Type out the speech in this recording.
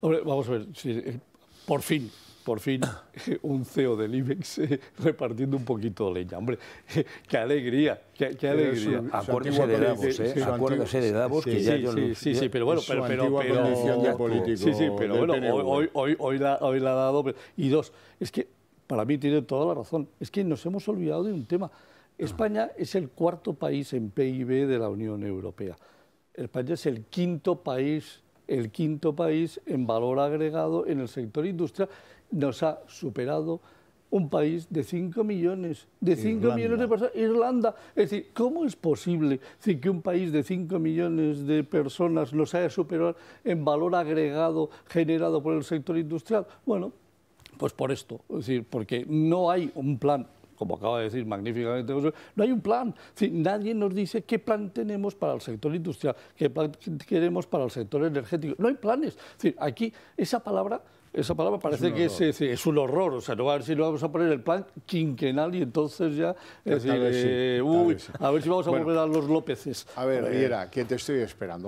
Hombre, vamos a ver, eh, por fin, por fin, un CEO del IBEX eh, repartiendo un poquito de leña. Hombre, eh, qué alegría, qué, qué alegría. acuérdese, de Davos, eh, de Davos, que ya yo... Sí, sí, sí, pero bueno, pero... sí, sí, pero bueno, hoy, la, hoy la ha dado... Y dos, es que para mí tiene toda la razón, es que nos hemos olvidado de un tema. España es el cuarto país en PIB de la Unión Europea. España es el quinto país el quinto país en valor agregado en el sector industrial. Nos ha superado un país de 5 millones, de millones de personas, Irlanda. Es decir, ¿cómo es posible que un país de 5 millones de personas nos haya superado en valor agregado generado por el sector industrial? Bueno, pues por esto, es decir, porque no hay un plan como acaba de decir magníficamente no hay un plan. nadie nos dice qué plan tenemos para el sector industrial, qué plan queremos para el sector energético. No hay planes. aquí esa palabra... Esa palabra parece que es, un horror, o sea, no a ver si no vamos a poner el plan quinquenal y entonces ya, eh, a ver si vamos a volver a los Lópezes. A ver, eh, Riera, que te estoy esperando.